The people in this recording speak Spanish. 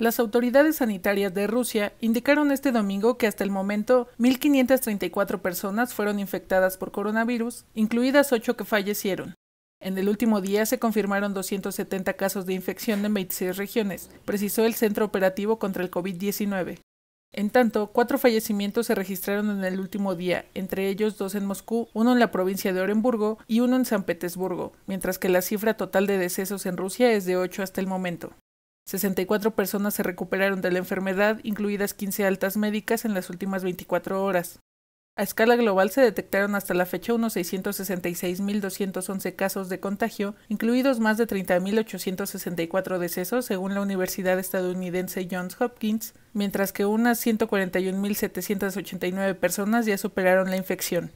Las autoridades sanitarias de Rusia indicaron este domingo que hasta el momento 1.534 personas fueron infectadas por coronavirus, incluidas 8 que fallecieron. En el último día se confirmaron 270 casos de infección en 26 regiones, precisó el Centro Operativo contra el COVID-19. En tanto, cuatro fallecimientos se registraron en el último día, entre ellos dos en Moscú, uno en la provincia de Orenburgo y uno en San Petersburgo, mientras que la cifra total de decesos en Rusia es de ocho hasta el momento. 64 personas se recuperaron de la enfermedad, incluidas 15 altas médicas en las últimas 24 horas. A escala global se detectaron hasta la fecha unos 666.211 casos de contagio, incluidos más de 30.864 decesos según la Universidad estadounidense Johns Hopkins, mientras que unas 141.789 personas ya superaron la infección.